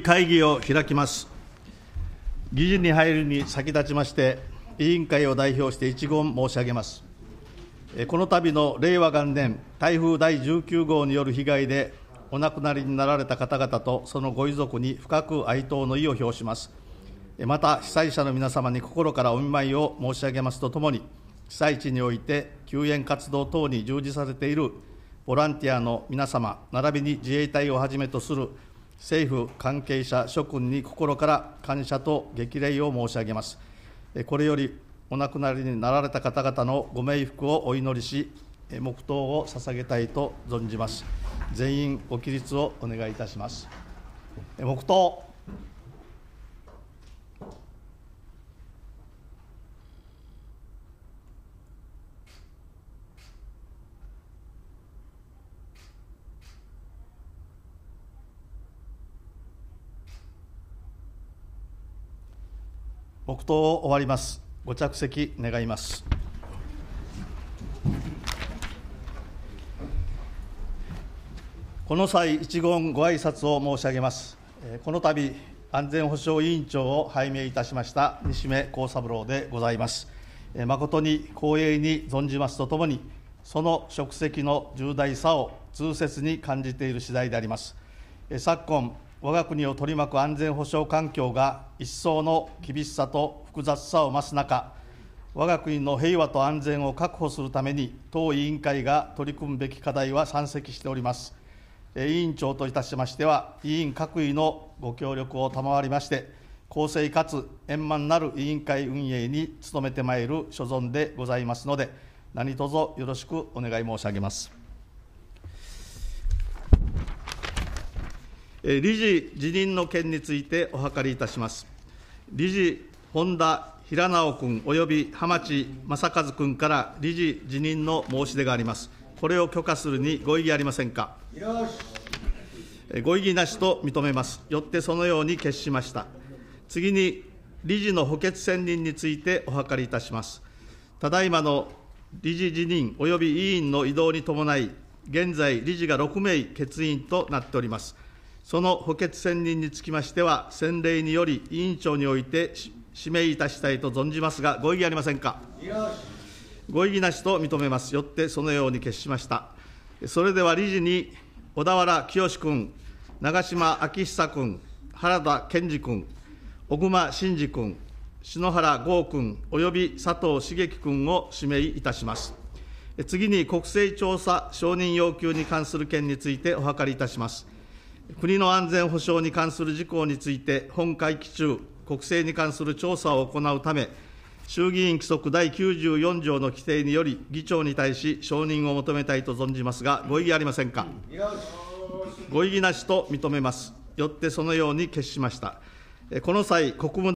会議を開きます。議事に入るに先立ちまして、委員会を代表して一言申し上げます。この度の令和元年、台風第19号による被害で、お亡くなりになられた方々とそのご遺族に深く哀悼の意を表します。また、被災者の皆様に心からお見舞いを申し上げますとともに、被災地において救援活動等に従事されているボランティアの皆様、並びに自衛隊をはじめとする政府関係者諸君に心から感謝と激励を申し上げます。これよりお亡くなりになられた方々のご冥福をお祈りし、黙祷を捧げたいと存じます。全員ご起立をお願いいたします。黙祷黙祷を終わります。ご着席願います。この際、一言ご挨拶を申し上げます。この度、安全保障委員長を拝命いたしました西目幸三郎でございます。誠に光栄に存じますとともに、その職責の重大さを痛切に感じている次第であります。昨今我が国を取り巻く安全保障環境が一層の厳しさと複雑さを増す中、我が国の平和と安全を確保するために、当委員会が取り組むべき課題は山積しております。委員長といたしましては、委員各位のご協力を賜りまして、公正かつ円満なる委員会運営に努めてまいる所存でございますので、何卒よろしくお願い申し上げます。理事辞任の件についてお諮りいたします。理事本田平直君及び浜地正和君から理事辞任の申し出があります。これを許可するにご異議ありませんか。ご異議なしと認めます。よってそのように決しました。次に、理事の補欠選任についてお諮りいたします。ただいまの理事辞任及び委員の異動に伴い、現在、理事が6名欠員となっております。その補欠選任につきましては、先例により委員長において指名いたしたいと存じますが、ご異議ありませんか。ご異議なしと認めます。よってそのように決しました。それでは理事に小田原清君、長島昭久君、原田健二君、小熊真二君、篠原剛君、および佐藤茂樹君を指名いたします。次に国勢調査承認要求に関する件についてお諮りいたします。国の安全保障に関する事項について、本会期中、国政に関する調査を行うため、衆議院規則第94条の規定により、議長に対し承認を求めたいと存じますが、ご異議ありませんか。ご異議なしと認めます。よってそのように決しました。この際、国務